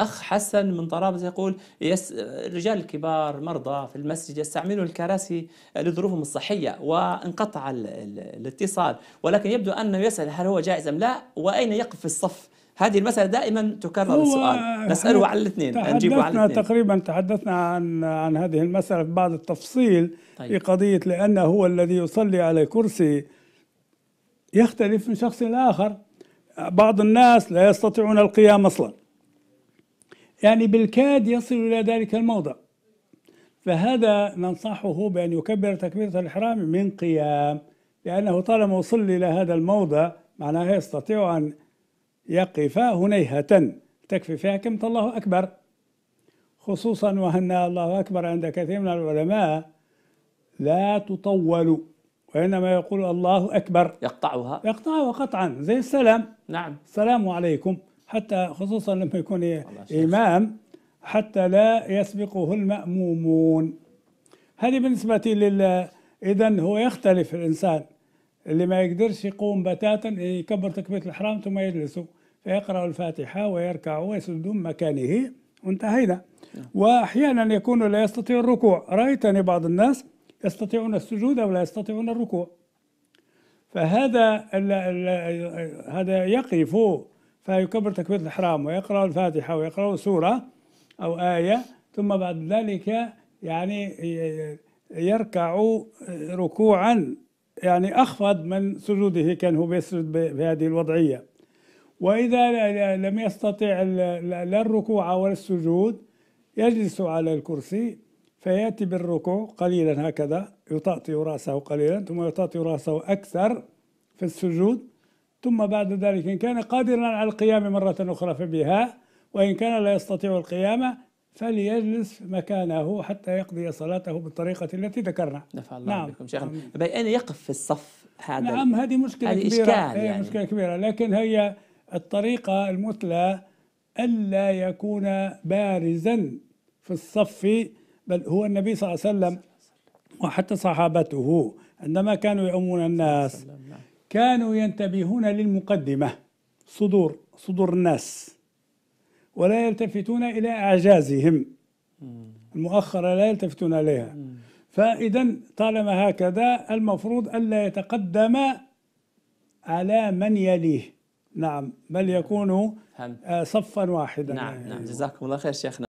أخ حسن من طرابلس يقول يس الرجال الكبار مرضى في المسجد يستعملون الكراسي لظروفهم الصحية وانقطع ال الاتصال ولكن يبدو أنه يسأل هل هو جائز أم لا وأين يقف في الصف هذه المسألة دائما تكرر السؤال نسأله على الاثنين نجيبه على الاثنين تقريبا تحدثنا عن عن هذه المسألة بعض التفصيل طيب. في قضية لأنه هو الذي يصلي على كرسي يختلف من شخص لآخر بعض الناس لا يستطيعون القيام أصلاً يعني بالكاد يصل إلى ذلك الموضع فهذا ننصحه بأن يكبر تكبيرة الإحرام من قيام لأنه طالما وصل إلى هذا الموضع معناها يستطيع أن يقف هنيهة تكفي فيها كلمة الله أكبر خصوصا وأن الله أكبر عند كثير من العلماء لا تطول وإنما يقول الله أكبر يقطعها يقطعها قطعا زي السلام نعم السلام عليكم حتى خصوصا لما يكون إمام حتى لا يسبقه المأمومون هذه بالنسبة لل إذا هو يختلف الإنسان اللي ما يقدرش يقوم بتاتا يكبر تكبيرة الإحرام ثم يجلس فيقرأ الفاتحة ويركع ويسجد مكانه وانتهينا نعم. وأحيانا يكون لا يستطيع الركوع رأيتني بعض الناس يستطيعون السجود ولا يستطيعون الركوع فهذا هذا يقف فيكبر تكبيرة الإحرام ويقرأ الفاتحة ويقرأ سورة أو آية ثم بعد ذلك يعني يركع ركوعا يعني أخفض من سجوده كان هو بيسجد بهذه الوضعية وإذا لم يستطع لا الركوع ولا السجود يجلس على الكرسي فيأتي بالركوع قليلا هكذا يطأطئ رأسه قليلا ثم يطأطئ رأسه أكثر في السجود ثم بعد ذلك إن كان قادرا على القيام مرة أخرى فبها وإن كان لا يستطيع القيام فليجلس مكانه حتى يقضي صلاته بالطريقة التي ذكرنا نفع الله نعم. بكم شيخنا نعم. طيب، أن يقف في الصف هذا نعم هذه مشكلة هذه كبيرة إشكال يعني. مشكلة كبيرة لكن هي الطريقة المثلى ألا يكون بارزا في الصف بل هو النبي صلى الله عليه وسلم وحتى صحابته عندما كانوا يؤمون الناس نعم. كانوا ينتبهون للمقدمة صدور صدور الناس ولا يلتفتون إلى أعجازهم المؤخرة لا يلتفتون إليها فإذا طالما هكذا المفروض ألا يتقدم على من يليه نعم بل يكون نعم. آه، صفا واحدا نعم نعم أيوه. جزاكم الله خير شيخنا